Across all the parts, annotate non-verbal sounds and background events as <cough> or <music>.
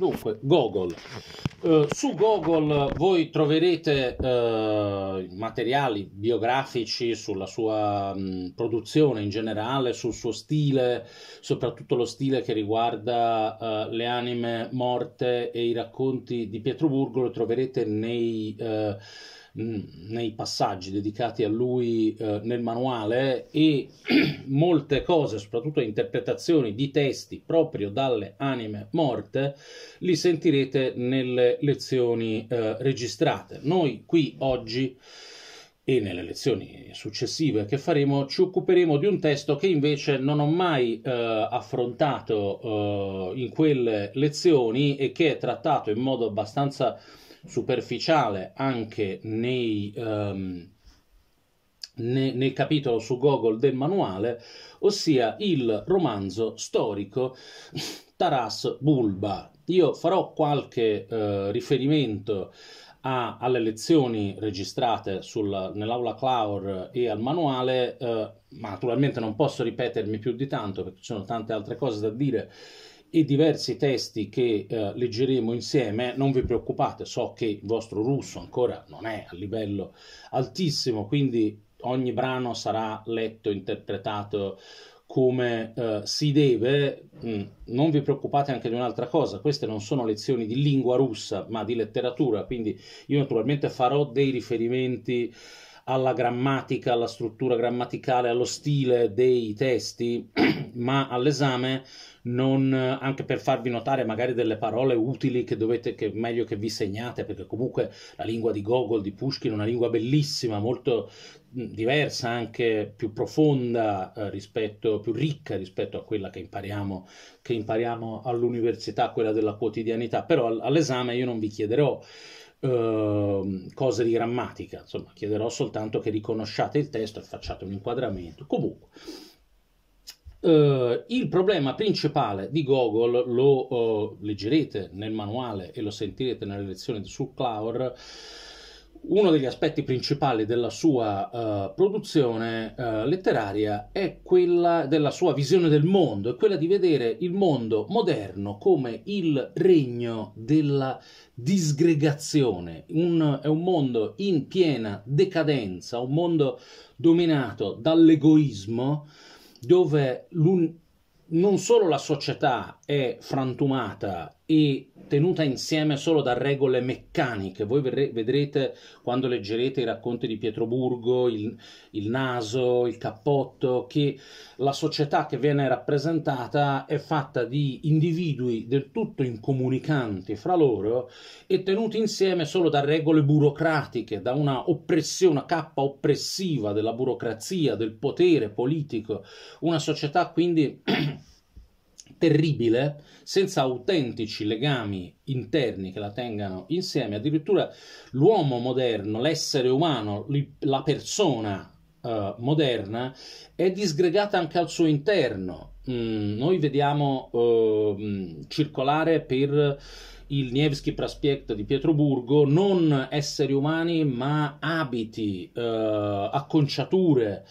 Dunque, Gogol. Eh, su Gogol voi troverete eh, materiali biografici sulla sua mh, produzione in generale, sul suo stile, soprattutto lo stile che riguarda eh, le anime morte e i racconti di Pietroburgo, lo troverete nei eh, Mm, nei passaggi dedicati a lui eh, nel manuale e <clears throat> molte cose, soprattutto interpretazioni di testi proprio dalle anime morte, li sentirete nelle lezioni eh, registrate. Noi qui oggi e nelle lezioni successive che faremo ci occuperemo di un testo che invece non ho mai eh, affrontato eh, in quelle lezioni e che è trattato in modo abbastanza superficiale anche nei, um, ne, nel capitolo su Gogol del manuale, ossia il romanzo storico Taras Bulba. Io farò qualche uh, riferimento a, alle lezioni registrate sul, nell'aula Claur e al manuale, eh, ma naturalmente non posso ripetermi più di tanto perché ci sono tante altre cose da dire i diversi testi che eh, leggeremo insieme, non vi preoccupate, so che il vostro russo ancora non è a livello altissimo, quindi ogni brano sarà letto, interpretato come eh, si deve. Mm, non vi preoccupate anche di un'altra cosa, queste non sono lezioni di lingua russa, ma di letteratura, quindi io naturalmente farò dei riferimenti alla grammatica, alla struttura grammaticale, allo stile dei testi, <clears throat> ma all'esame non, eh, anche per farvi notare magari delle parole utili che dovete, che meglio che vi segnate, perché comunque la lingua di Gogol, di Pushkin, è una lingua bellissima, molto diversa, anche più profonda eh, rispetto, più ricca rispetto a quella che impariamo, che impariamo all'università, quella della quotidianità, però all'esame io non vi chiederò ehm, cose di grammatica, insomma, chiederò soltanto che riconosciate il testo e facciate un inquadramento. Comunque, Uh, il problema principale di Gogol lo uh, leggerete nel manuale e lo sentirete nella lezione su Claur. Uno degli aspetti principali della sua uh, produzione letteraria è quella della sua visione del mondo, è quella di vedere il mondo moderno come il regno della disgregazione, un, è un mondo in piena decadenza, un mondo dominato dall'egoismo dove non solo la società è frantumata e tenuta insieme solo da regole meccaniche. Voi vedrete quando leggerete i racconti di Pietroburgo, il, il naso, il cappotto, che la società che viene rappresentata è fatta di individui del tutto incomunicanti fra loro e tenuti insieme solo da regole burocratiche, da una oppressione, una cappa oppressiva della burocrazia, del potere politico. Una società quindi <clears throat> terribile, senza autentici legami interni che la tengano insieme. Addirittura l'uomo moderno, l'essere umano, la persona eh, moderna è disgregata anche al suo interno. Mm, noi vediamo eh, circolare per il Nievski Prospekt di Pietroburgo non esseri umani ma abiti, eh, acconciature.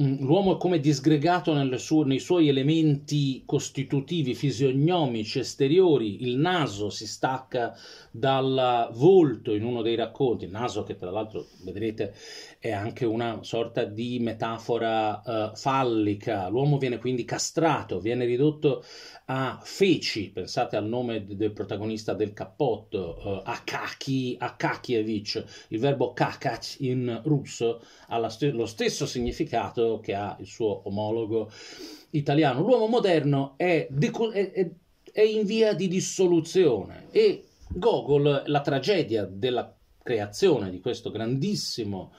Mm, l'uomo è come disgregato sue, nei suoi elementi costitutivi, fisionomici, esteriori. Il naso si stacca dal volto in uno dei racconti, il naso che tra l'altro vedrete è anche una sorta di metafora uh, fallica. L'uomo viene quindi castrato, viene ridotto a feci, pensate al nome del protagonista del cappotto, uh, eh, Akaki, Akakievich, il verbo kakach in russo ha st- lo stesso significato che ha il suo omologo italiano. L'uomo moderno è, deco- è, è, è in via di dissoluzione e Gogol, la tragedia della creazione di questo grandissimo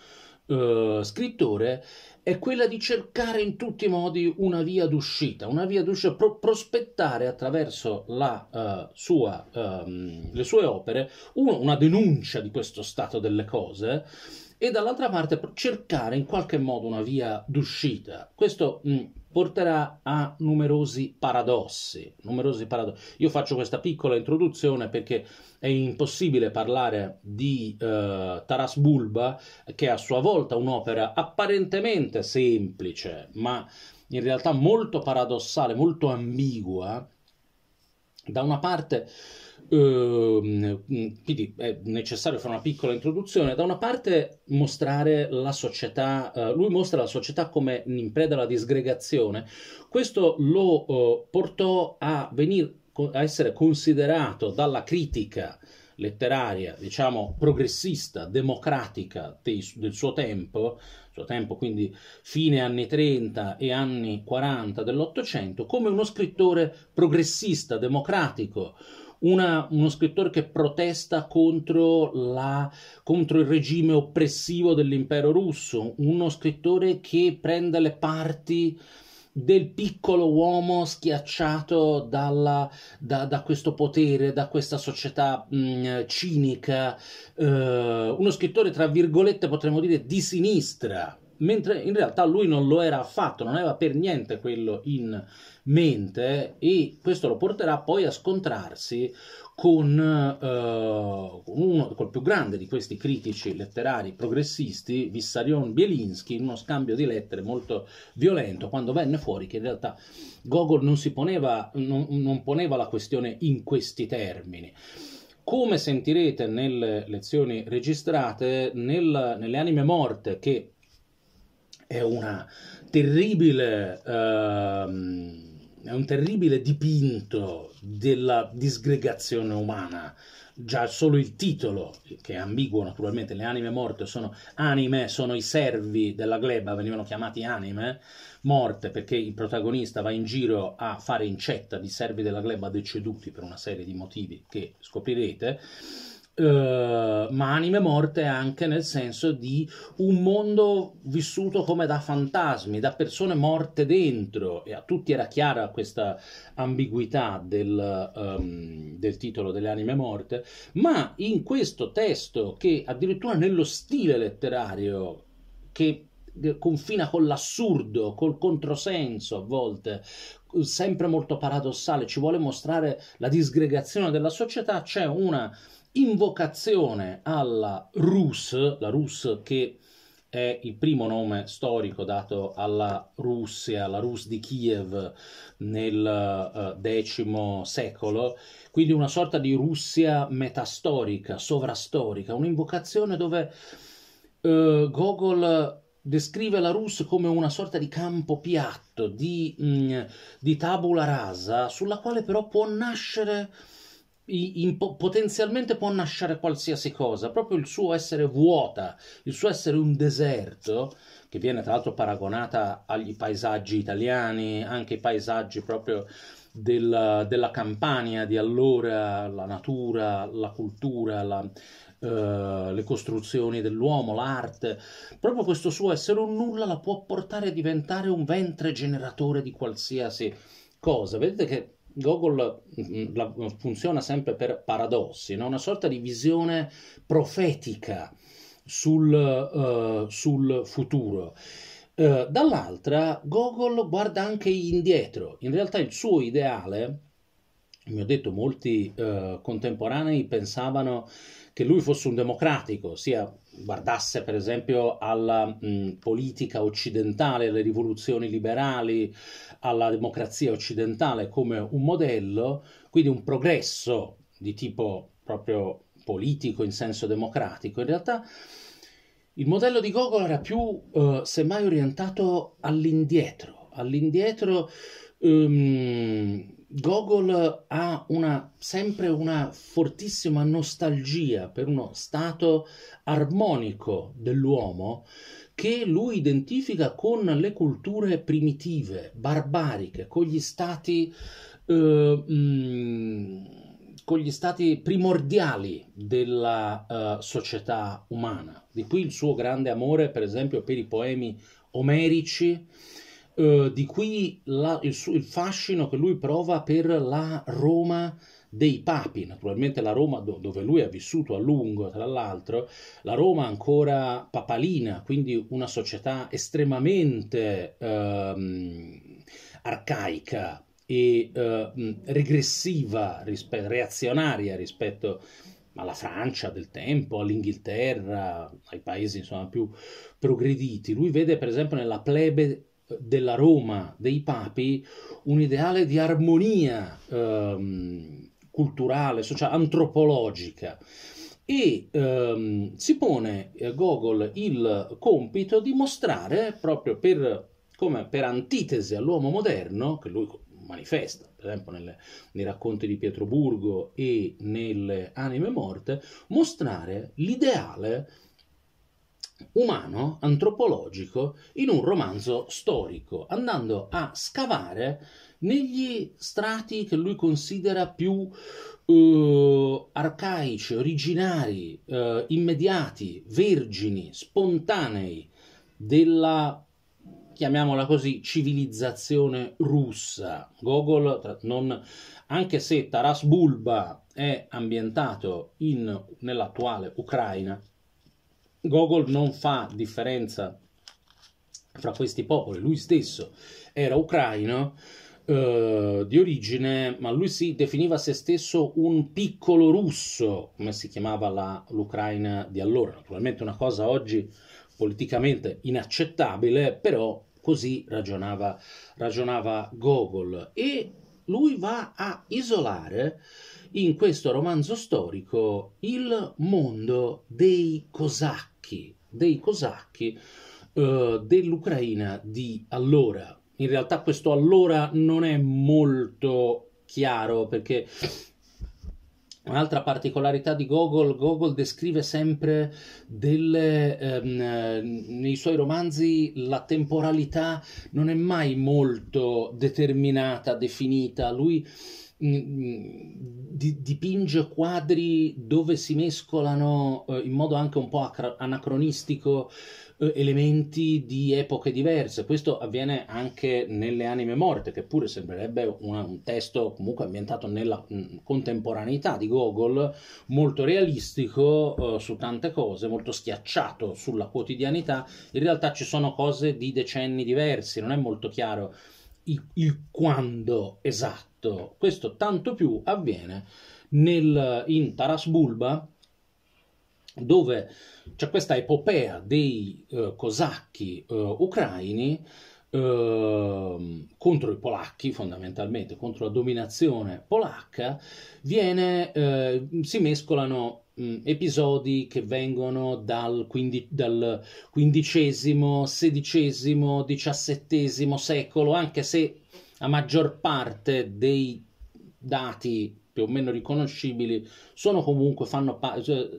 eh, scrittore è quella di cercare in tutti i modi una via d'uscita, una via d'uscita, pro- prospettare attraverso la, uh, sua, um, le sue opere uno, una denuncia di questo stato delle cose e dall'altra parte cercare in qualche modo una via d'uscita. Questo mh, porterà a numerosi paradossi, numerosi paradossi. Io faccio questa piccola introduzione perché è impossibile parlare di eh, Taras Bulba, che è a sua volta un'opera apparentemente semplice, ma in realtà molto paradossale, molto ambigua. Da una parte Ehm, quindi è necessario fare una piccola introduzione. Da una parte mostrare la società, uh, lui mostra la società come in preda alla disgregazione. Questo lo uh, portò a, venir, a, essere considerato dalla critica letteraria, diciamo progressista, democratica dei, del suo tempo, suo tempo quindi fine anni 30 e anni 40 dell'Ottocento, come uno scrittore progressista, democratico una, uno scrittore che protesta contro, la, contro il regime oppressivo dell'impero russo, uno scrittore che prende le parti del piccolo uomo schiacciato dalla, da, da, questo potere, da questa società mh, mm, cinica, eh, uno scrittore tra virgolette potremmo dire di sinistra, mentre in realtà lui non lo era affatto, non aveva per niente quello in mente e questo lo porterà poi a scontrarsi con, eh, con uno, più grande di questi critici letterari progressisti, Vissarion Bielinski, in uno scambio di lettere molto violento, quando venne fuori che in realtà Gogol non, poneva, non, non poneva la questione in questi termini come sentirete nelle lezioni registrate, nel, nelle anime morte che è una terribile... Uh, è un terribile dipinto della disgregazione umana. Già solo il titolo, che è ambiguo naturalmente, le anime morte sono anime, sono i servi della gleba, venivano chiamati anime morte perché il protagonista va in giro a fare incetta di servi della gleba deceduti per una serie di motivi che scoprirete eh, ma anime morte anche nel senso di un mondo vissuto come da fantasmi, da persone morte dentro, e a tutti era chiara questa ambiguità del, um, del titolo delle anime morte, ma in questo testo che addirittura nello stile letterario che confina con l'assurdo, col controsenso a volte, sempre molto paradossale, ci vuole mostrare la disgregazione della società, c'è una invocazione alla Rus, la Rus che è il primo nome storico dato alla Russia, alla Rus di Kiev nel X eh, secolo, quindi una sorta di Russia metastorica, sovrastorica, un'invocazione dove eh, Gogol descrive la Rus come una sorta di campo piatto, di, mh, mm, di tabula rasa, sulla quale però può nascere in, potenzialmente può nascere qualsiasi cosa, proprio il suo essere vuota, il suo essere un deserto, che viene tra l'altro paragonata agli paesaggi italiani, anche i paesaggi proprio del, della Campania di allora, la natura, la cultura, la, Uh, le costruzioni dell'uomo, l'arte, proprio questo suo essere un nulla la può portare a diventare un ventre generatore di qualsiasi cosa. Vedete che Gogol mm, mm, funziona sempre per paradossi, no? una sorta di visione profetica sul, uh, sul futuro. Uh, dall'altra, Gogol guarda anche indietro. In realtà il suo ideale, mi ho detto, molti uh, contemporanei pensavano che lui fosse un democratico, sia guardasse per esempio alla mh, mm, politica occidentale, alle rivoluzioni liberali, alla democrazia occidentale come un modello, quindi un progresso di tipo proprio politico in senso democratico, in realtà il modello di Gogol era più eh, semmai orientato all'indietro, all'indietro um, Gogol ha una, sempre una fortissima nostalgia per uno stato armonico dell'uomo che lui identifica con le culture primitive, barbariche, con gli stati, eh, mh, mm, con gli stati primordiali della eh, società umana. Di qui il suo grande amore, per esempio, per i poemi omerici eh, di qui la, il, il, fascino che lui prova per la Roma dei papi, naturalmente la Roma do, dove lui ha vissuto a lungo, tra l'altro, la Roma ancora papalina, quindi una società estremamente uh, arcaica e uh, regressiva, rispe- reazionaria rispetto alla Francia del tempo, all'Inghilterra, ai paesi insomma più progrediti. Lui vede per esempio nella plebe della Roma, dei papi, un ideale di armonia ehm, culturale, sociale, antropologica. E ehm, si pone eh, Gogol il compito di mostrare, proprio per, come per antitesi all'uomo moderno, che lui manifesta, per esempio nelle, nei racconti di Pietroburgo e nelle Anime Morte, mostrare l'ideale umano, antropologico, in un romanzo storico, andando a scavare negli strati che lui considera più uh, arcaici, originari, uh, immediati, vergini, spontanei della chiamiamola così, civilizzazione russa. Gogol, non, anche se Taras Bulba è ambientato in, nell'attuale Ucraina, Gogol non fa differenza fra questi popoli, lui stesso era ucraino eh, di origine, ma lui si definiva se stesso un piccolo russo, come si chiamava la, l'Ucraina di allora. Naturalmente una cosa oggi politicamente inaccettabile, però così ragionava, ragionava Gogol. E lui va a isolare in questo romanzo storico il mondo dei cosacchi, dei cosacchi eh, dell'Ucraina di allora. In realtà questo allora non è molto chiaro perché Un'altra particolarità di Gogol, Gogol descrive sempre delle, ehm, nei suoi romanzi la temporalità non è mai molto determinata, definita, lui dipinge quadri dove si mescolano eh, in modo anche un po' anacronistico eh, elementi di epoche diverse. Questo avviene anche nelle Anime Morte, che pure sembrerebbe una, un testo comunque ambientato nella mm, contemporaneità di Gogol, molto realistico eh, su tante cose, molto schiacciato sulla quotidianità. In realtà ci sono cose di decenni diversi, non è molto chiaro il, il quando esatto questo, questo tanto più avviene nel, in Taras Bulba, dove c'è questa epopea dei eh, cosacchi eh, ucraini eh, contro i polacchi fondamentalmente, contro la dominazione polacca, viene, eh, si mescolano mh, episodi che vengono dal, quindi, dal XV, XVI, XVII secolo, anche se la maggior parte dei dati più o meno riconoscibili sono comunque fanno pa- cioè,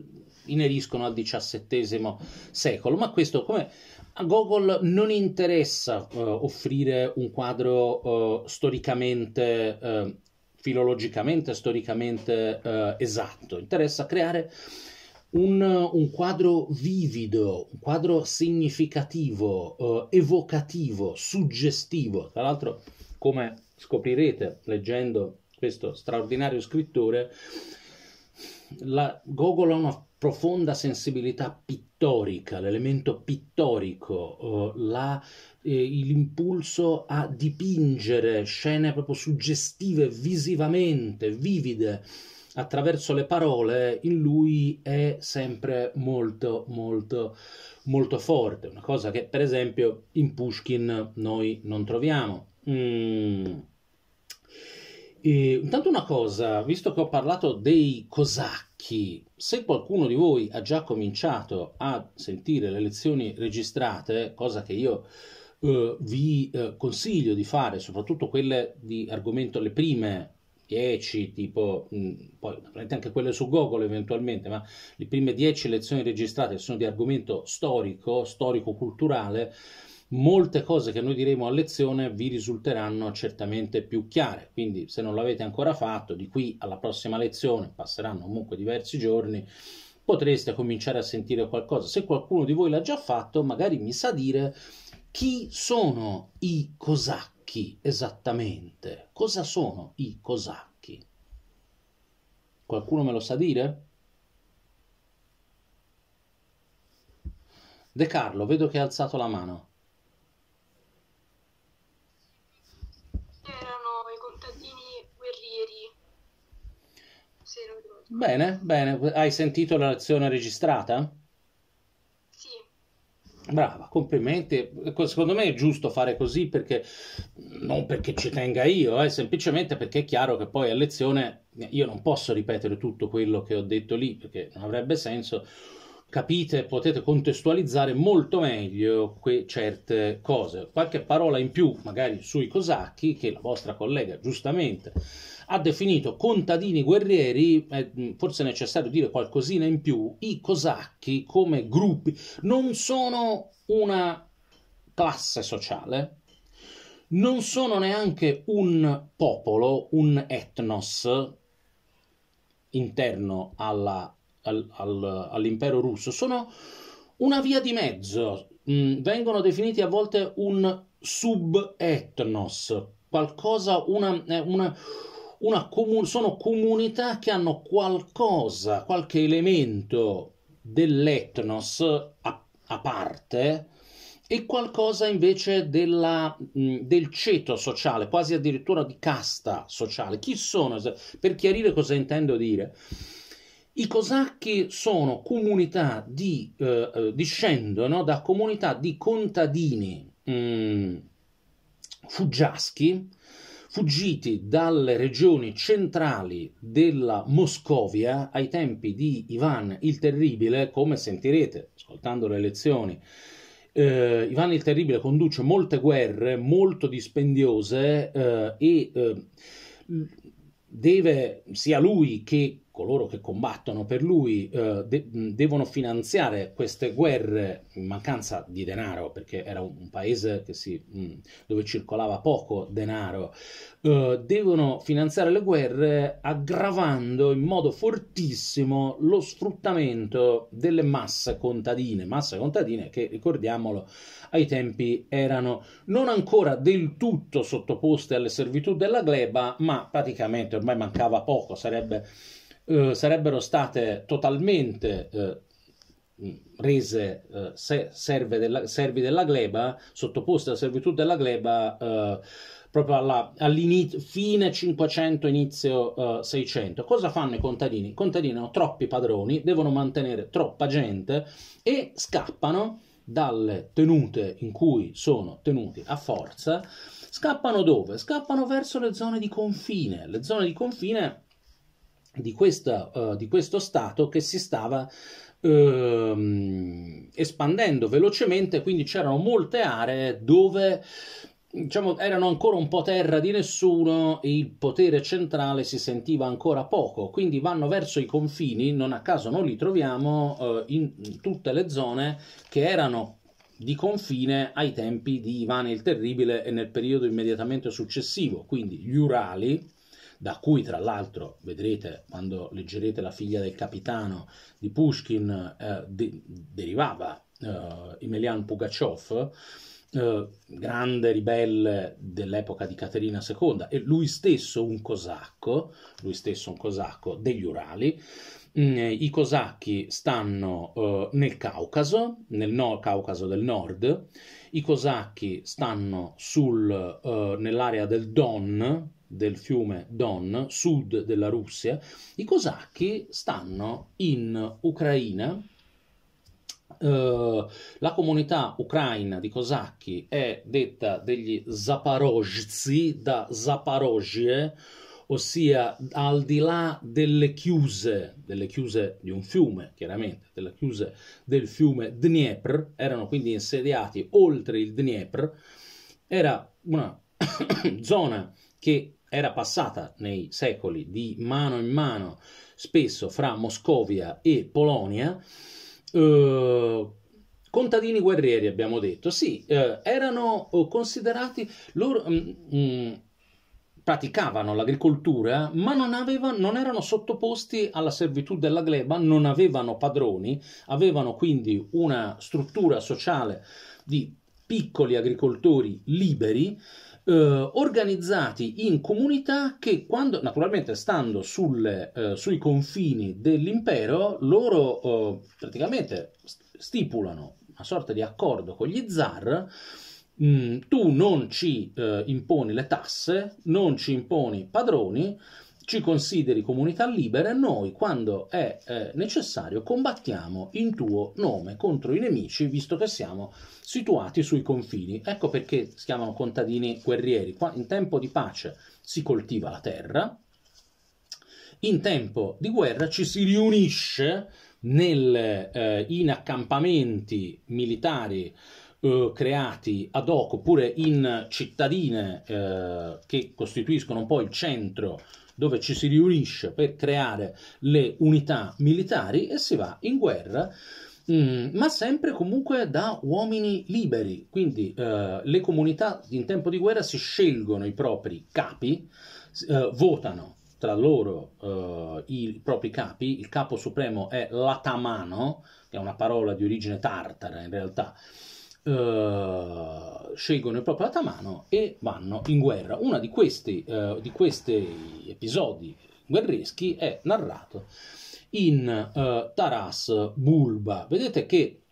ineriscono al XVII secolo, ma questo come a Gogol non interessa eh, offrire un quadro eh, storicamente eh, filologicamente, storicamente eh, esatto, interessa creare un, un, quadro vivido, un quadro significativo, eh, evocativo, suggestivo. Tra l'altro, come scoprirete leggendo questo straordinario scrittore, la Gogol ha una profonda sensibilità pittorica, l'elemento pittorico, eh, la, eh, l'impulso a dipingere scene proprio suggestive visivamente, vivide attraverso le parole in lui è sempre molto molto molto forte, una cosa che per esempio in Pushkin noi non troviamo. Mm. E, intanto una cosa, visto che ho parlato dei cosacchi, se qualcuno di voi ha già cominciato a sentire le lezioni registrate, cosa che io eh, vi eh, consiglio di fare, soprattutto quelle di argomento, le prime 10, tipo, mh, mm, poi anche quelle su Google eventualmente, ma le prime 10 lezioni registrate sono di argomento storico, storico-culturale, molte cose che noi diremo a lezione vi risulteranno certamente più chiare, quindi se non l'avete ancora fatto, di qui alla prossima lezione, passeranno comunque diversi giorni, potreste cominciare a sentire qualcosa. Se qualcuno di voi l'ha già fatto, magari mi sa dire chi sono i cosacchi esattamente? Cosa sono i cosacchi? Qualcuno me lo sa dire? De Carlo, vedo che ha alzato la mano. Bene, bene. Hai sentito la lezione registrata? Sì. Brava, complimenti. Ecco, secondo me è giusto fare così perché non perché ci tenga io, eh, semplicemente perché è chiaro che poi a lezione io non posso ripetere tutto quello che ho detto lì perché non avrebbe senso. Capite, potete contestualizzare molto meglio que- certe cose. Qualche parola in più, magari sui cosacchi, che la vostra collega giustamente ha definito contadini guerrieri, eh, forse è necessario dire qualcosina in più, i cosacchi come gruppi, non sono una classe sociale, non sono neanche un popolo, un etnos interno alla, al, al, all'impero russo, sono una via di mezzo, mm, vengono definiti a volte un sub-etnos, qualcosa, una, eh, una, comu- sono comunità che hanno qualcosa, qualche elemento dell'etnos a, a parte e qualcosa invece della, mm, del ceto sociale, quasi addirittura di casta sociale. Chi sono? Per chiarire cosa intendo dire. I cosacchi sono comunità di, eh, eh discendono da comunità di contadini mh, mm, fuggiaschi fuggiti dalle regioni centrali della Moscovia ai tempi di Ivan il Terribile, come sentirete ascoltando le lezioni. Eh, Ivan il Terribile conduce molte guerre molto dispendiose eh, e eh, deve sia lui che coloro che combattono per lui eh, de- devono finanziare queste guerre in mancanza di denaro, perché era un, un paese si, mh, dove circolava poco denaro, eh, devono finanziare le guerre aggravando in modo fortissimo lo sfruttamento delle masse contadine, masse contadine che, ricordiamolo, ai tempi erano non ancora del tutto sottoposte alle servitù della gleba, ma praticamente ormai mancava poco, sarebbe eh, sarebbero state totalmente eh, rese eh, se, serve della, servi della gleba, sottoposte alla servitù della gleba eh, proprio alla, fine 500, inizio uh, eh, 600. Cosa fanno i contadini? I contadini hanno troppi padroni, devono mantenere troppa gente e scappano dalle tenute in cui sono tenuti a forza. Scappano dove? Scappano verso le zone di confine. Le zone di confine di, questa, uh, di questo Stato che si stava uh, espandendo velocemente, quindi c'erano molte aree dove diciamo, erano ancora un po' terra di nessuno, e il potere centrale si sentiva ancora poco, quindi vanno verso i confini, non a caso noi li troviamo eh, in tutte le zone che erano di confine ai tempi di Ivan il Terribile e nel periodo immediatamente successivo, quindi gli Urali, da cui tra l'altro vedrete quando leggerete La figlia del capitano di Pushkin eh, de- derivava eh, Emelian Pugachev, eh, grande ribelle dell'epoca di Caterina II e lui stesso un cosacco, lui stesso un cosacco degli Urali, mm, eh, i cosacchi stanno uh, nel Caucaso, nel nord, Caucaso del nord, i cosacchi stanno sul, uh, nell'area del Don, del fiume Don, sud della Russia, i cosacchi stanno in Ucraina. Eh, la comunità ucraina di cosacchi è detta degli Zaporozhzi da Zaporozhye, ossia al di là delle chiuse, delle chiuse di un fiume, chiaramente, delle chiuse del fiume Dnieper, erano quindi insediati oltre il Dnieper, era una <coughs> zona che era passata nei secoli di mano in mano spesso fra Moscovia e Polonia, eh, contadini guerrieri abbiamo detto, sì, eh, erano eh, considerati loro... Mh, mm, mm, praticavano l'agricoltura, ma non, avevano, non, erano sottoposti alla servitù della gleba, non avevano padroni, avevano quindi una struttura sociale di piccoli agricoltori liberi eh, organizzati in comunità che quando, naturalmente stando sul, eh, sui confini dell'impero, loro eh, praticamente stipulano una sorta di accordo con gli zar Mm, tu non ci eh, imponi le tasse, non ci imponi padroni, ci consideri comunità libera e noi, quando è eh, necessario, combattiamo in tuo nome contro i nemici, visto che siamo situati sui confini. Ecco perché si chiamano contadini guerrieri. Qua, in tempo di pace si coltiva la terra, in tempo di guerra ci si riunisce nel, eh, in accampamenti militari eh, creati ad hoc oppure in cittadine eh, che costituiscono un po' il centro dove ci si riunisce per creare le unità militari e si va in guerra. Mm, ma sempre comunque da uomini liberi, quindi eh, le comunità in tempo di guerra si scelgono i propri capi, eh, votano tra loro eh, i propri capi, il capo supremo è l'atamano, che è una parola di origine tartara in realtà, eh, scelgono il proprio atamano e vanno in guerra. Uno di questi, eh, di questi episodi guerreschi è narrato in eh, Taras Bulba. Vedete che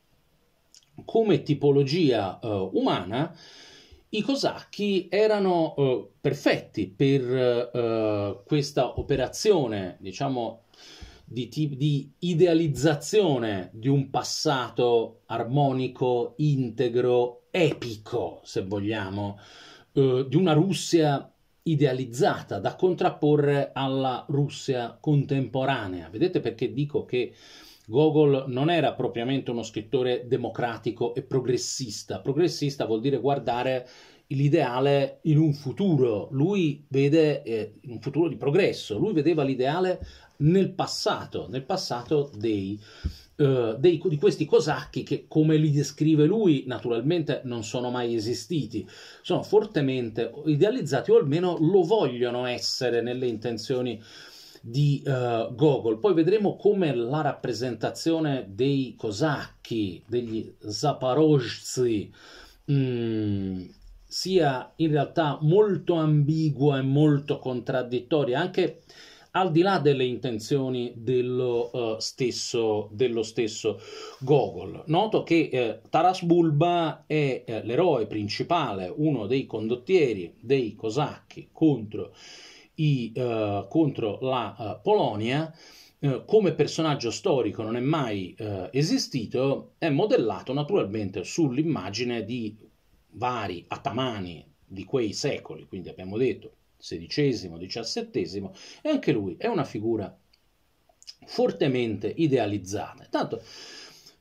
come tipologia eh, umana i cosacchi erano eh, perfetti per eh, questa operazione, diciamo, di, di, idealizzazione di un passato armonico, integro, epico, se vogliamo, eh, di una Russia idealizzata da contrapporre alla Russia contemporanea. Vedete perché dico che Gogol non era propriamente uno scrittore democratico e progressista. Progressista vuol dire guardare l'ideale in un futuro, lui vede eh, un futuro di progresso, lui vedeva l'ideale nel passato, nel passato dei, uh, dei, di questi cosacchi che, come li descrive lui, naturalmente non sono mai esistiti, sono fortemente idealizzati o almeno lo vogliono essere nelle intenzioni di uh, Gogol. Poi vedremo come la rappresentazione dei cosacchi, degli zaporozzi, mm, sia in realtà molto ambigua e molto contraddittoria, anche al di là delle intenzioni dello, uh, stesso, dello stesso, Gogol. Noto che eh, Taras Bulba è eh, l'eroe principale, uno dei condottieri dei cosacchi contro, i, uh, contro la uh, Polonia, come personaggio storico non è mai esistito, è modellato naturalmente sull'immagine di vari atamani di quei secoli, quindi abbiamo detto XVI, XVII, e anche lui è una figura fortemente idealizzata. Tanto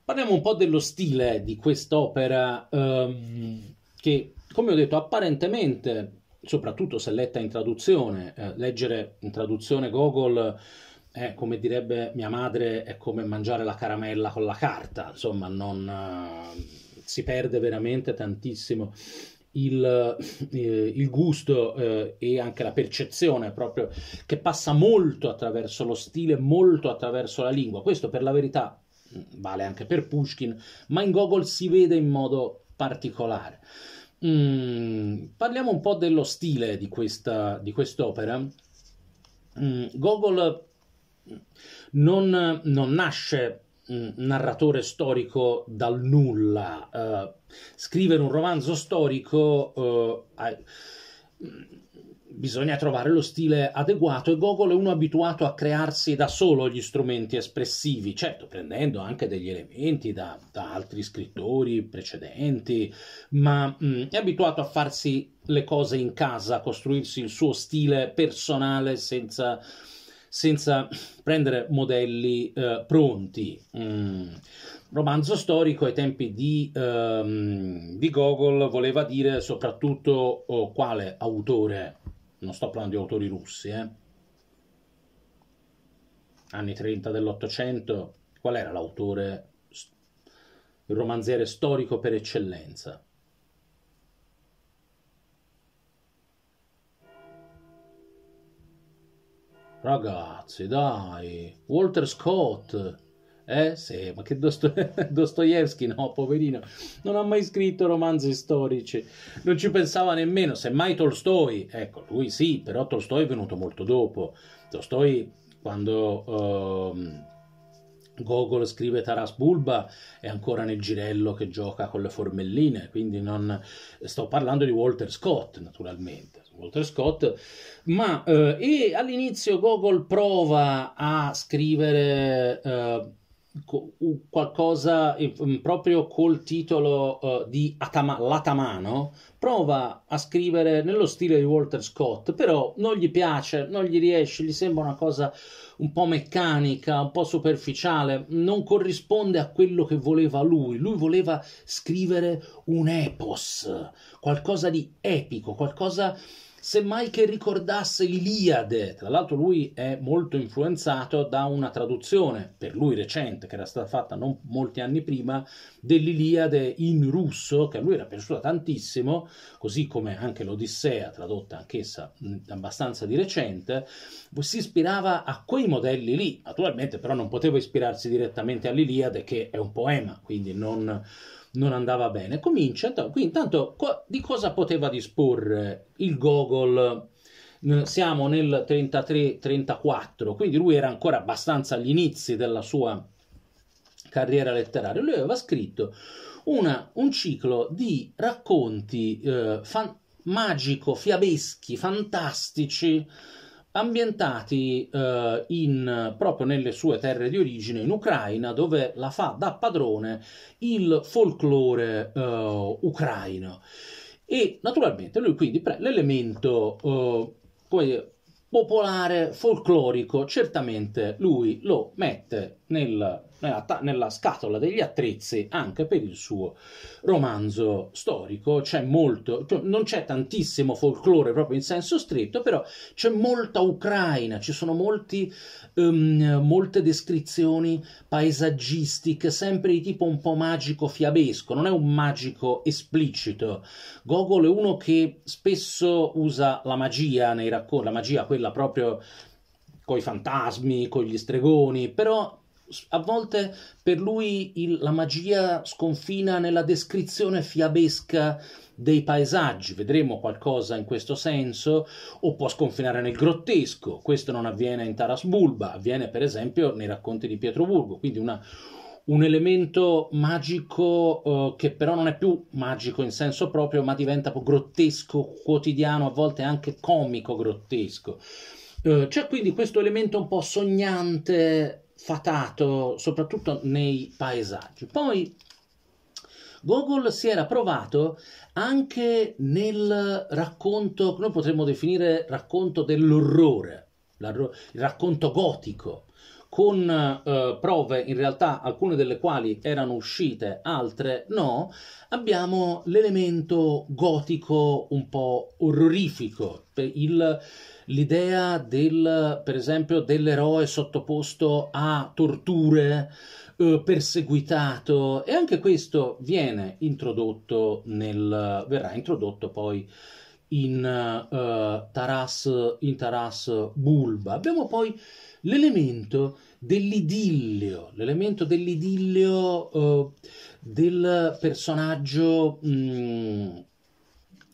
parliamo un po' dello stile di quest'opera ehm, che, come ho detto, apparentemente, soprattutto se letta in traduzione, eh, leggere in traduzione Gogol è, come direbbe mia madre, è come mangiare la caramella con la carta, insomma, non... Eh, si perde veramente tantissimo il, eh, il gusto eh, e anche la percezione proprio che passa molto attraverso lo stile, molto attraverso la lingua. Questo per la verità mm, vale anche per Pushkin, ma in Gogol si vede in modo particolare. Mm, parliamo un po' dello stile di, questa, di quest'opera. Mm, Gogol mm, non, non nasce narratore storico dal nulla, uh, scrivere un romanzo storico uh, eh, a, mm, bisogna trovare lo stile adeguato e Gogol è uno abituato a crearsi da solo gli strumenti espressivi, certo prendendo anche degli elementi da, da altri scrittori precedenti, ma mh, mm, è abituato a farsi le cose in casa, a costruirsi il suo stile personale senza senza prendere modelli eh, pronti. Mm. Romanzo storico ai tempi di, ehm, di Gogol voleva dire soprattutto oh, quale autore, non sto parlando di autori russi, eh. anni 30 dell'Ottocento, qual era l'autore, il romanziere storico per eccellenza? Ragazzi, dai, Walter Scott. Eh sì, ma che Dosto... <laughs> Dostoevsky, no, poverino, non ha mai scritto romanzi storici, non ci pensava nemmeno, semmai Tolstoi, ecco, lui sì, però Tolstoi è venuto molto dopo. Tolstoi, quando uh, Gogol scrive Taras Bulba, è ancora nel girello che gioca con le formelline, quindi non... sto parlando di Walter Scott, naturalmente. Walter Scott, ma eh, all'inizio Gogol prova a scrivere eh, qualcosa proprio col titolo uh, di Atama, Latamano prova a scrivere nello stile di Walter Scott però non gli piace non gli riesce gli sembra una cosa un po' meccanica un po' superficiale non corrisponde a quello che voleva lui lui voleva scrivere un epos qualcosa di epico qualcosa semmai che ricordasse l'Iliade. Tra l'altro lui è molto influenzato da una traduzione, per lui recente, che era stata fatta non molti anni prima, dell'Iliade in russo, che a lui era piaciuta tantissimo, così come anche l'Odissea, tradotta anch'essa abbastanza di recente, si ispirava a quei modelli lì. Naturalmente però non poteva ispirarsi direttamente all'Iliade, che è un poema, quindi non non andava bene. Comincia, qui intanto di cosa poteva disporre il Gogol? Siamo nel 33-34, quindi lui era ancora abbastanza agli inizi della sua carriera letteraria. Lui aveva scritto una, un ciclo di racconti eh, fan, magico, fiabeschi, fantastici, ambientati eh, in, proprio nelle sue terre di origine, in Ucraina, dove la fa da padrone il folklore eh, ucraino. E naturalmente lui quindi pre- l'elemento eh, popolare, folclorico, certamente lui lo mette nella, eh, nella, nella, scatola degli attrezzi anche per il suo romanzo storico. C'è molto, cioè, non c'è tantissimo folklore proprio in senso stretto, però c'è molta Ucraina, ci sono molti, um, molte descrizioni paesaggistiche, sempre di tipo un po' magico fiabesco, non è un magico esplicito. Gogol è uno che spesso usa la magia nei racconti, la magia quella proprio con i fantasmi, con gli stregoni, però a volte per lui il, la magia sconfina nella descrizione fiabesca dei paesaggi, vedremo qualcosa in questo senso, o può sconfinare nel grottesco, questo non avviene in Taras Bulba, avviene per esempio nei racconti di Pietroburgo, quindi una, un elemento magico eh, che però non è più magico in senso proprio, ma diventa grottesco, quotidiano, a volte anche comico grottesco. Eh, c'è quindi questo elemento un po' sognante fatato soprattutto nei paesaggi. Poi Gogol si era provato anche nel racconto noi potremmo definire racconto dell'orrore, il racconto gotico, con eh, prove in realtà alcune delle quali erano uscite, altre no, abbiamo l'elemento gotico un po' orrorifico, il l'idea del, per esempio, dell'eroe sottoposto a torture, eh, perseguitato, e anche questo viene introdotto nel, verrà introdotto poi in, uh, Taras, in Taras Bulba. Abbiamo poi l'elemento dell'idillio, l'elemento dell'idillio uh, del personaggio mh, mm,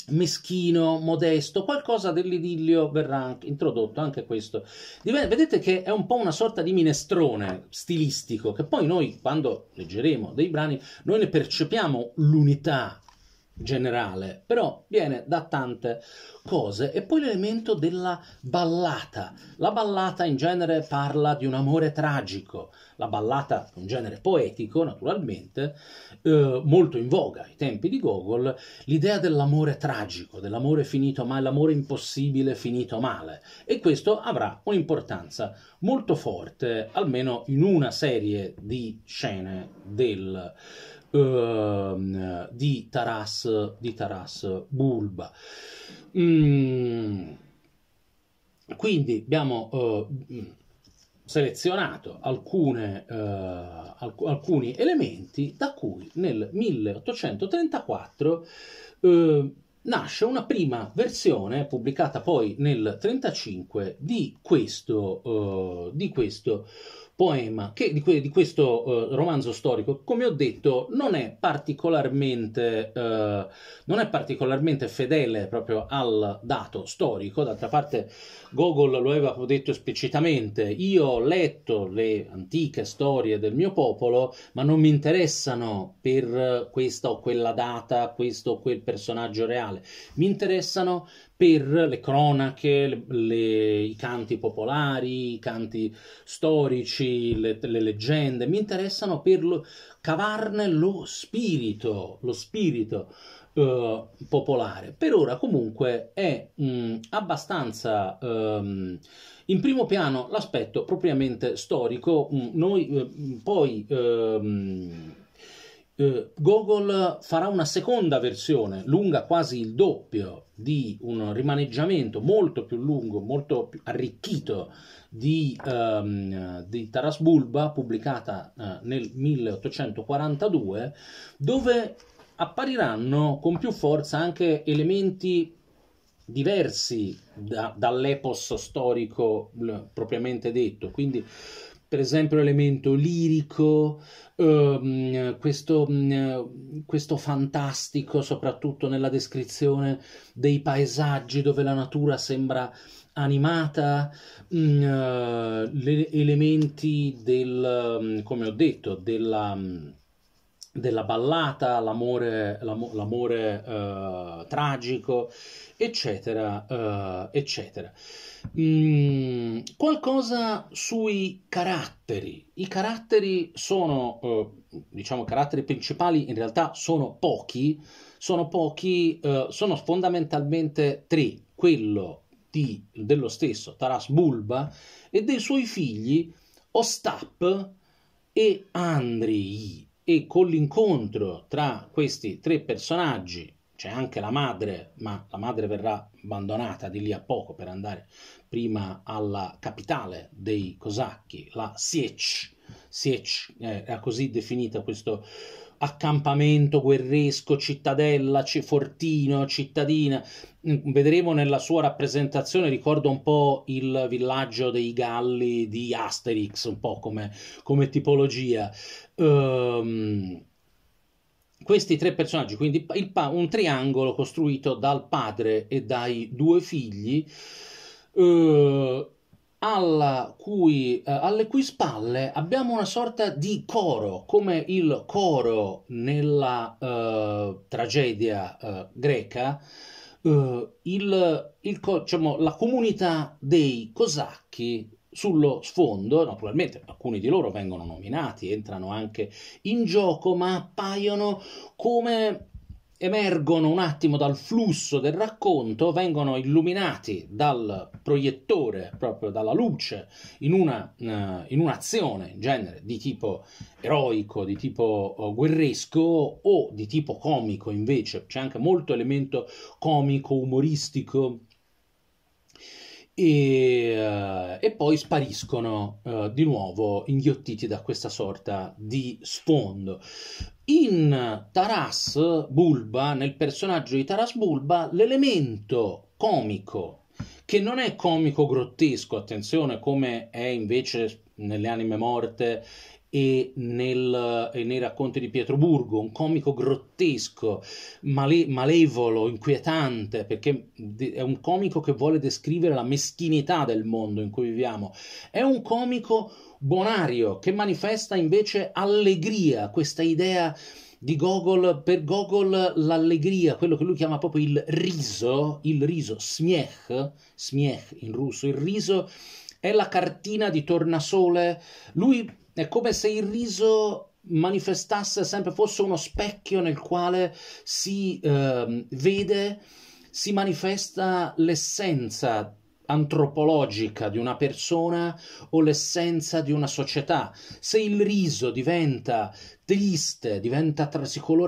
meschino, modesto, qualcosa dell'idillio verrà anche introdotto anche questo. vedete che è un po' una sorta di minestrone stilistico che poi noi quando leggeremo dei brani noi ne percepiamo l'unità generale, però viene da tante cose. E poi l'elemento della ballata. La ballata in genere parla di un amore tragico, la ballata è un genere poetico, naturalmente, eh, molto in voga ai tempi di Gogol, l'idea dell'amore tragico, dell'amore finito male, l'amore impossibile finito male. E questo avrà un'importanza molto forte, almeno in una serie di scene del uh, di Taras, di Taras Bulba. Mm. Quindi abbiamo uh, selezionato alcune, uh, alc- alcuni elementi da cui nel 1834 uh, eh, nasce una prima versione pubblicata poi nel 1935 di questo, di questo poema che di, que- di questo eh, romanzo storico, come ho detto, non è particolarmente, eh, non è particolarmente fedele proprio al dato storico. D'altra parte, Gogol lo aveva detto esplicitamente: io ho letto le antiche storie del mio popolo, ma non mi interessano per questa o quella data, questo o quel personaggio reale, mi interessano per le cronache, le, le, i canti popolari, i canti storici, le, le leggende, mi interessano per lo, cavarne lo spirito, lo spirito eh, popolare. Per ora comunque è mh, mm, abbastanza... Um, in primo piano l'aspetto propriamente storico, mm, noi eh, poi ehm, eh, Gogol farà una seconda versione, lunga quasi il doppio, di un rimaneggiamento molto più lungo, molto più arricchito di, um, di Taras Bulba, pubblicata uh, nel 1842, dove appariranno con più forza anche elementi diversi da, dall'epos storico propriamente detto, quindi per esempio l'elemento lirico, ehm, questo, mm, questo, fantastico soprattutto nella descrizione dei paesaggi dove la natura sembra animata, mh, mm, eh, elementi del, mm, come ho detto, della della ballata, l'amore, l'amo, l'amore eh, tragico, eccetera, eh, eccetera. Mm, qualcosa sui caratteri. I caratteri sono, eh, diciamo, caratteri principali in realtà sono pochi, sono pochi, eh, sono fondamentalmente tre, quello di, dello stesso Taras Bulba e dei suoi figli Ostap e Andrii e con l'incontro tra questi tre personaggi c'è anche la madre, ma la madre verrà abbandonata di lì a poco per andare prima alla capitale dei cosacchi, la Siech. Siech eh, era così definita questo accampamento guerresco, cittadella, fortino, cittadina. Mm, vedremo nella sua rappresentazione, ricordo un po' il villaggio dei Galli di Asterix, un po' come, come tipologia. Um, questi tre personaggi, quindi pa- un triangolo costruito dal padre e dai due figli. Uh, cui, eh, alle cui spalle abbiamo una sorta di coro, come il coro nella eh, tragedia eh, greca, eh, il, il, diciamo, la comunità dei cosacchi sullo sfondo, naturalmente alcuni di loro vengono nominati, entrano anche in gioco, ma appaiono come emergono un attimo dal flusso del racconto, vengono illuminati dal proiettore, proprio dalla luce, in, una, eh, in un'azione in genere di tipo eroico, di tipo oh, guerresco o di tipo comico invece, c'è anche molto elemento comico, umoristico. E, eh, e poi spariscono uh, di nuovo inghiottiti da questa sorta di sfondo in Taras Bulba, nel personaggio di Taras Bulba, l'elemento comico, che non è comico grottesco, attenzione, come è invece nelle anime morte e, nel, e nei racconti di Pietroburgo, un comico grottesco, male, malevolo, inquietante, perché è un comico che vuole descrivere la meschinità del mondo in cui viviamo, è un comico bonario, che manifesta invece allegria, questa idea di Gogol, per Gogol l'allegria, quello che lui chiama proprio il riso, il riso, smiech, smiech in russo, il riso è la cartina di tornasole, lui è come se il riso manifestasse sempre, fosse uno specchio nel quale si eh, vede, si manifesta l'essenza antropologica di una persona o l'essenza di una società. Se il riso diventa triste, diventa tra-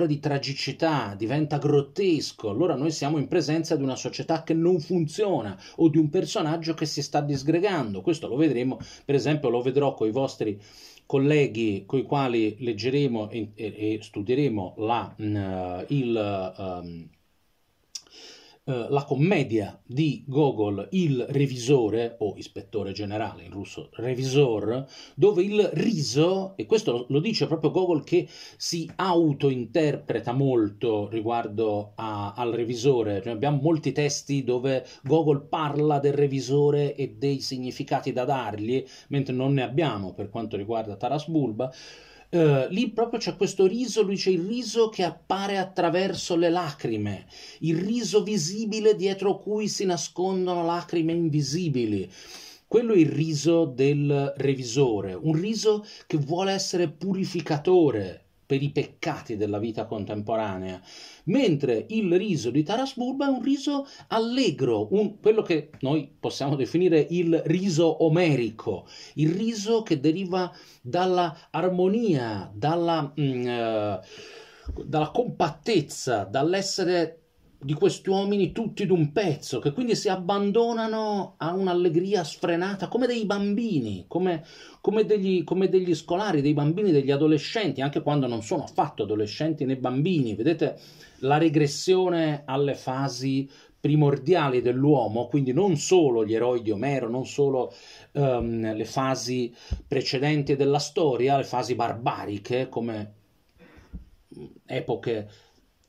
di tragicità, diventa grottesco, allora noi siamo in presenza di una società che non funziona o di un personaggio che si sta disgregando. Questo lo vedremo, per esempio, lo vedrò con i vostri colleghi con i quali leggeremo e, e, e studieremo la, mh, il. Um, eh, la commedia di Gogol, il revisore o ispettore generale in russo, revisor, dove il riso, e questo lo dice proprio Gogol che si autointerpreta molto riguardo a, al revisore, cioè abbiamo molti testi dove Gogol parla del revisore e dei significati da dargli, mentre non ne abbiamo per quanto riguarda Taras Bulba. Uh, lì proprio c'è questo riso, lui c'è il riso che appare attraverso le lacrime, il riso visibile dietro cui si nascondono lacrime invisibili. Quello è il riso del revisore, un riso che vuole essere purificatore, per i peccati della vita contemporanea, mentre il riso di Taras Burba è un riso allegro, un, quello che noi possiamo definire il riso omerico, il riso che deriva dalla armonia, dalla, mh, mm, eh, dalla compattezza, dall'essere di questi uomini tutti d'un pezzo, che quindi si abbandonano a un'allegria sfrenata come dei bambini, come, come, degli, come degli scolari, dei bambini, degli adolescenti, anche quando non sono affatto adolescenti né bambini. Vedete la regressione alle fasi primordiali dell'uomo, quindi non solo gli eroi di Omero, non solo um, le fasi precedenti della storia, le fasi barbariche come epoche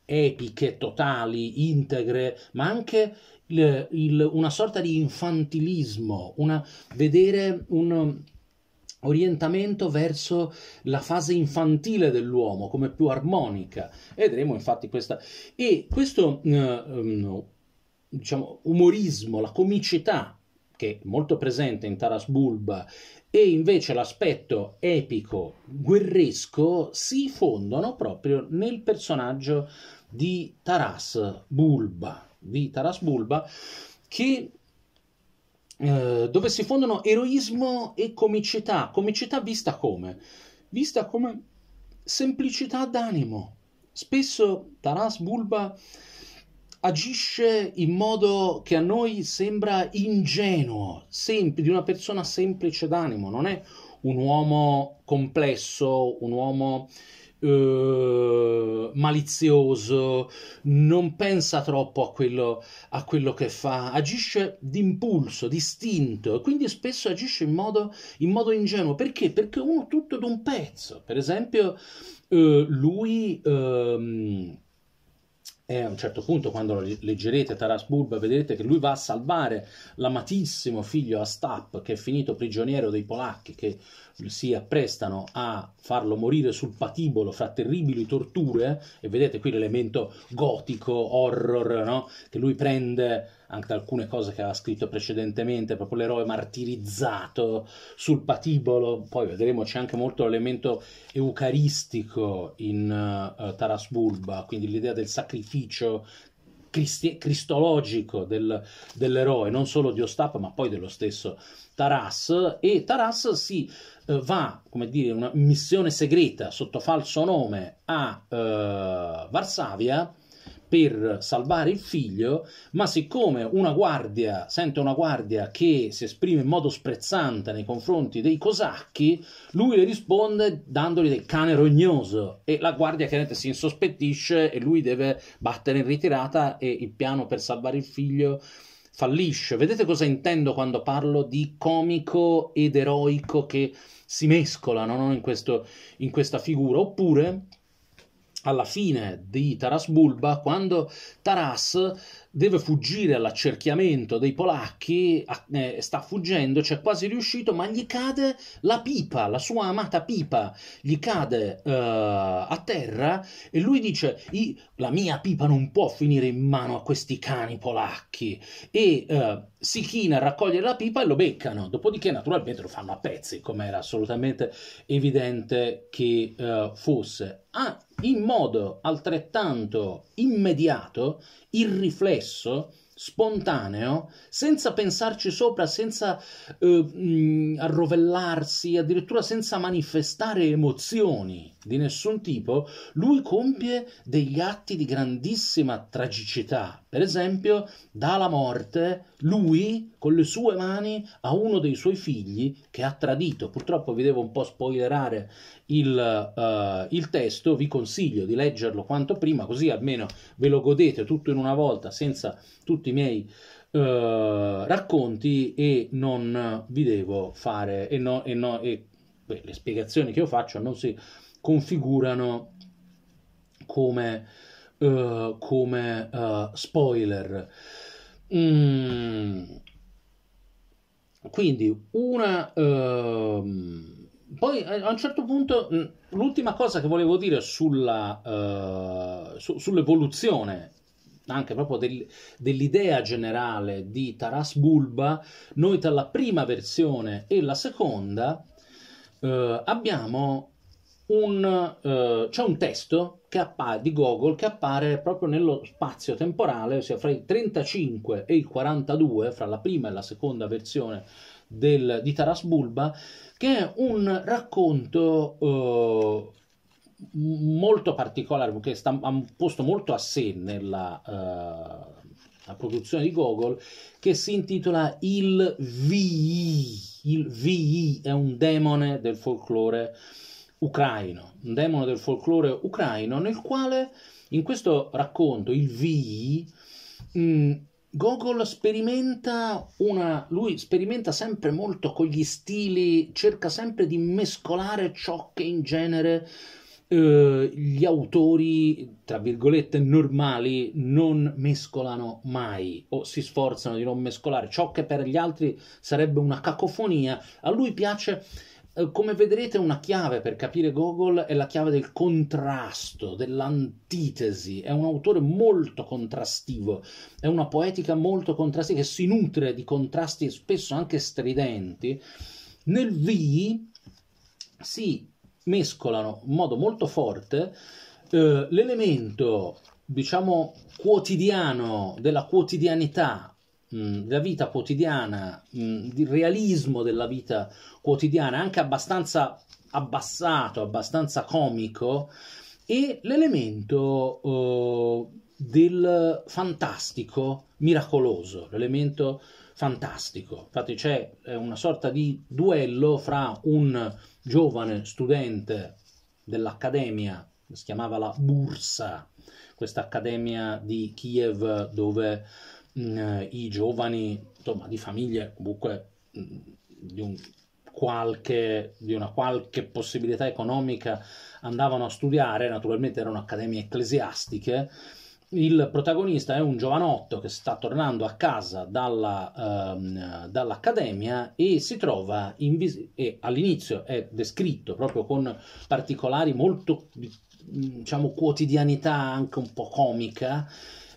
epiche, totali, integre, ma anche il, il, una sorta di infantilismo, una, vedere un um, orientamento verso la fase infantile dell'uomo come più armonica. Vedremo infatti questa... E questo eh, um, diciamo, umorismo, la comicità che è molto presente in Taras Bulba, e invece l'aspetto epico, guerresco, si fondono proprio nel personaggio di Taras Bulba, di Taras Bulba che eh, dove si fondono eroismo e comicità, comicità vista come? Vista come semplicità d'animo. Spesso Taras Bulba agisce in modo che a noi sembra ingenuo, sempl- di una persona semplice d'animo, non è un uomo complesso, un uomo eh, malizioso, non pensa troppo a quello, a quello che fa, agisce d'impulso, distinto, e quindi spesso agisce in modo, in modo ingenuo. Perché? Perché uno tutto d'un pezzo. Per esempio, eh, lui... Ehm, e a un certo punto, quando leggerete Taras Bulba, vedrete che lui va a salvare l'amatissimo figlio Astap, che è finito prigioniero dei polacchi, che si apprestano a farlo morire sul patibolo fra terribili torture, e vedete qui l'elemento gotico, horror, no? che lui prende anche da alcune cose che aveva scritto precedentemente, proprio l'eroe martirizzato sul patibolo, poi vedremo c'è anche molto l'elemento eucaristico in uh, eh, Taras Bulba, quindi l'idea del sacrificio cristi- cristologico del, dell'eroe, non solo di Ostap, ma poi dello stesso Taras. E Taras si eh, va, come dire, una missione segreta sotto falso nome a eh, Varsavia per salvare il figlio, ma siccome una guardia sente una guardia che si esprime in modo sprezzante nei confronti dei cosacchi, lui le risponde dandogli del cane rognoso e la guardia chiaramente si insospettisce e lui deve battere in ritirata e il piano per salvare il figlio fallisce. Vedete cosa intendo quando parlo di comico ed eroico che si mescolano no? in, questo, in questa figura? Oppure alla fine di Taras Bulba, quando Taras deve fuggire all'accerchiamento dei polacchi, eh, sta fuggendo, c'è cioè quasi riuscito, ma gli cade la pipa, la sua amata pipa, gli cade eh, a terra e lui dice la mia pipa non può finire in mano a questi cani polacchi e eh, si china a raccogliere la pipa e lo beccano, dopodiché naturalmente lo fanno a pezzi, come era assolutamente evidente che eh, fosse. Ah, in modo altrettanto immediato il riflesso spontaneo, senza pensarci sopra, senza eh, mh, arrovellarsi, addirittura senza manifestare emozioni di nessun tipo, lui compie degli atti di grandissima tragicità. Per esempio, dà la morte lui con le sue mani a uno dei suoi figli che ha tradito. Purtroppo vi devo un po' spoilerare il, uh, il testo, vi consiglio di leggerlo quanto prima, così almeno ve lo godete tutto in una volta senza tutto tutti i miei eh, racconti e non vi devo fare e, no, e, no, e beh, le spiegazioni che io faccio non si configurano come, eh, come eh, spoiler. Mm. Quindi una... Ehm, poi a un certo punto mm, l'ultima cosa che volevo dire sulla, eh, su, sull'evoluzione anche proprio del, dell'idea generale di Taras Bulba, noi tra la prima versione e la seconda eh, abbiamo un, eh, c'è un testo appa- di Gogol che appare proprio nello spazio temporale, ossia fra il 35 e il 42, fra la prima e la seconda versione del, di Taras Bulba, che è un racconto eh, molto particolare che sta, ha posto molto a sé nella uh, produzione di Gogol che si intitola Il VI. Il VI è un demone del folklore ucraino, un demone del folklore ucraino nel quale in questo racconto il VI mm, Gogol sperimenta una. Lui sperimenta sempre molto con gli stili, cerca sempre di mescolare ciò che in genere eh, gli autori, tra virgolette, normali non mescolano mai o si sforzano di non mescolare ciò che per gli altri sarebbe una cacofonia. A lui piace eh, come vedrete, una chiave per capire Gogol è la chiave del contrasto, dell'antitesi. È un autore molto contrastivo, è una poetica molto contrastiva che si nutre di contrasti spesso anche stridenti. Nel V si mescolano in modo molto forte eh, l'elemento, diciamo, quotidiano, della quotidianità, mh, mm, della vita quotidiana, mh, mm, il realismo della vita quotidiana, anche abbastanza abbassato, abbastanza comico, e l'elemento eh, del fantastico miracoloso, l'elemento fantastico. Infatti c'è eh, una sorta di duello fra un giovane studente dell'accademia, si chiamava la Bursa, questa accademia di Kiev dove mh, mm, eh, i giovani, insomma, di famiglie comunque mh, mm, di, un qualche, di una qualche possibilità economica andavano a studiare, naturalmente erano accademie ecclesiastiche, il protagonista è un giovanotto che sta tornando a casa dalla, um, dall'accademia e si trova in vis- e all'inizio è descritto proprio con particolari molto diciamo quotidianità anche un po' comica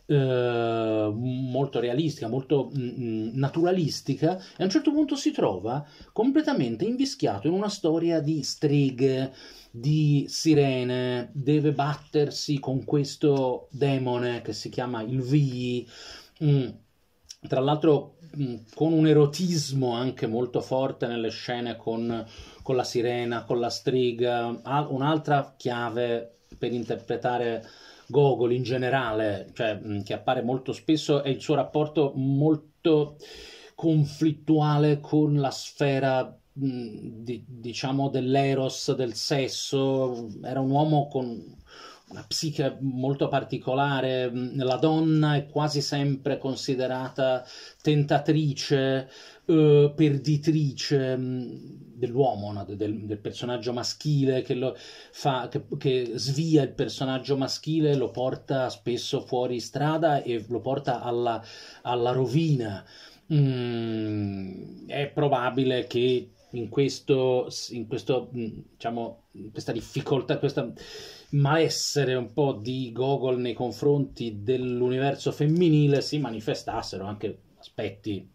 eh, molto realistica, molto mh, mm, mm, naturalistica, e a un certo punto si trova completamente invischiato in una storia di streghe, di sirene, deve battersi con questo demone che si chiama il Vii. Mm. Tra l'altro mh, con un erotismo anche molto forte nelle scene con, con la sirena, con la strega, ah, un'altra chiave per interpretare Gogol in generale, cioè, che appare molto spesso, è il suo rapporto molto conflittuale con la sfera diciamo dell'eros, del sesso. Era un uomo con una psiche molto particolare, la donna è quasi sempre considerata tentatrice, eh, perditrice mm, dell'uomo, no? del, del, personaggio maschile che, lo fa, che, che, svia il personaggio maschile, lo porta spesso fuori strada e lo porta alla, alla rovina. Mm, è probabile che in questo, in questo mm, diciamo, questa difficoltà, questa malessere un po' di Gogol nei confronti dell'universo femminile si manifestassero anche aspetti,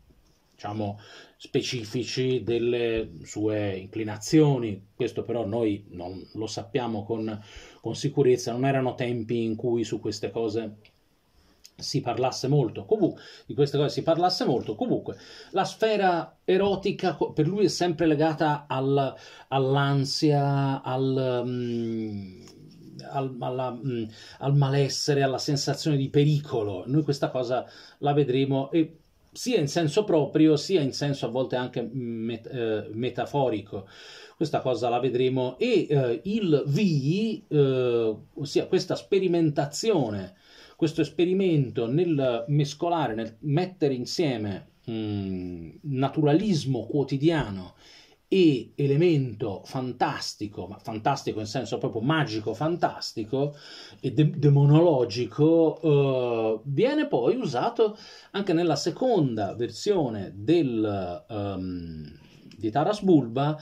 diciamo, specifici delle sue inclinazioni. Questo però noi non lo sappiamo con, con sicurezza, non erano tempi in cui su queste cose si parlasse molto, comunque di queste cose si parlasse molto, comunque la sfera erotica per lui è sempre legata al, all'ansia, al, mm, al, alla, mh, mm, al malessere, alla sensazione di pericolo. Noi questa cosa la vedremo e sia in senso proprio sia in senso a volte anche met- eh, metaforico. Questa cosa la vedremo e eh, il VI, eh, ossia questa sperimentazione, questo esperimento nel mescolare, nel mettere insieme mh, mm, naturalismo quotidiano e elemento fantastico, ma fantastico in senso proprio magico, fantastico e de- demonologico, eh, viene poi usato anche nella seconda versione del, um, di Taras Bulba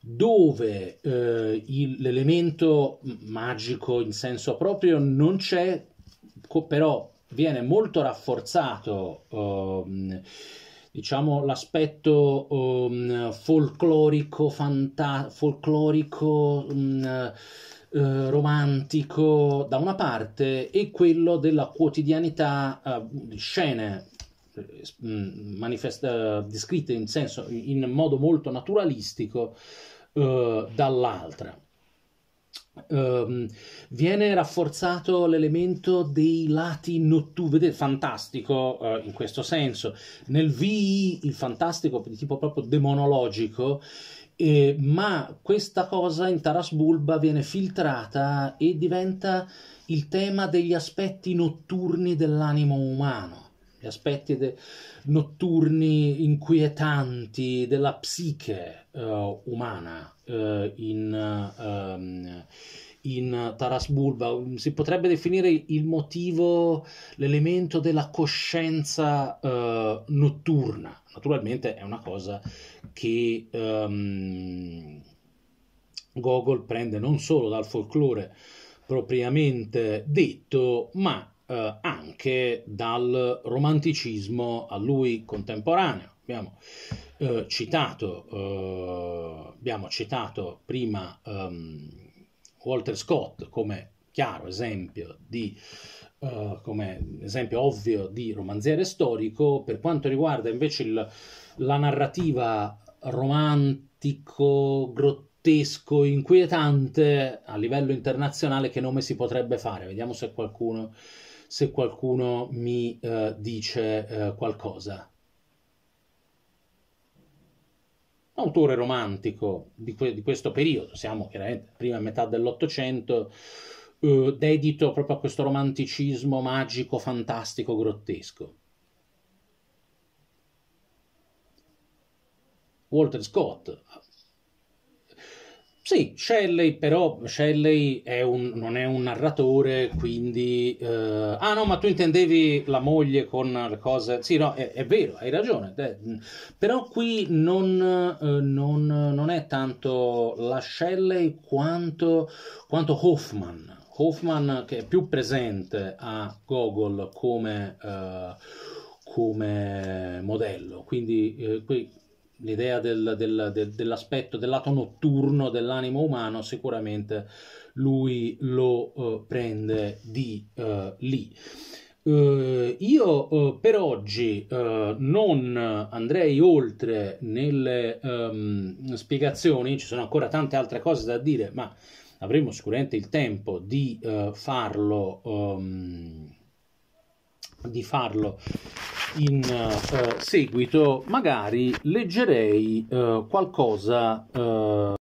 dove eh, il, l'elemento magico in senso proprio non c'è, però viene molto rafforzato eh, diciamo, l'aspetto um, folclorico, fanta- folclorico um, eh, romantico da una parte e quello della quotidianità, uh, scene eh, mm, manifesta, eh, descritte in, senso, in modo molto naturalistico uh, dall'altra. Um, viene rafforzato l'elemento dei lati notturni, fantastico uh, in questo senso. Nel VI il fantastico di tipo proprio demonologico, eh, ma questa cosa in Taras Bulba viene filtrata e diventa il tema degli aspetti notturni dell'animo umano aspetti de- notturni inquietanti della psiche uh, umana uh, in, uh, in Taras Bulba. Mm, si potrebbe definire il motivo, l'elemento della coscienza eh, notturna. Naturalmente è una cosa che um, Gogol prende non solo dal folklore propriamente detto, ma eh, anche dal romanticismo a lui contemporaneo. Abbiamo, eh, citato, eh, abbiamo citato, prima um, Walter Scott come chiaro esempio di Uh, come esempio ovvio di romanziere storico, per quanto riguarda invece il, la narrativa romantico, grottesca, pazzesco, inquietante a livello internazionale che nome si potrebbe fare. Vediamo se qualcuno, se qualcuno mi eh, dice eh, qualcosa. Autore romantico di, que- di, questo periodo, siamo chiaramente prima metà dell'Ottocento, eh, dedito proprio a questo romanticismo magico, fantastico, grottesco. Walter Scott, sì, Shelley però, Shelley è un, non è un narratore, quindi... Eh... ah no, ma tu intendevi la moglie con le cose... Sì, no, è, è vero, hai ragione. È... Mm, però qui non, eh, non, non, è tanto la Shelley quanto, quanto Hoffman. Hoffman che è più presente a Gogol come, eh, come modello, quindi eh, qui l'idea del, del, del, dell'aspetto, del lato notturno dell'animo umano, sicuramente lui lo uh, prende di uh, lì. Uh, io per oggi non andrei oltre nelle um, spiegazioni, ci sono ancora tante altre cose da dire, ma avremo sicuramente il tempo di farlo. Um, di farlo in uh, seguito magari leggerei uh, qualcosa uh,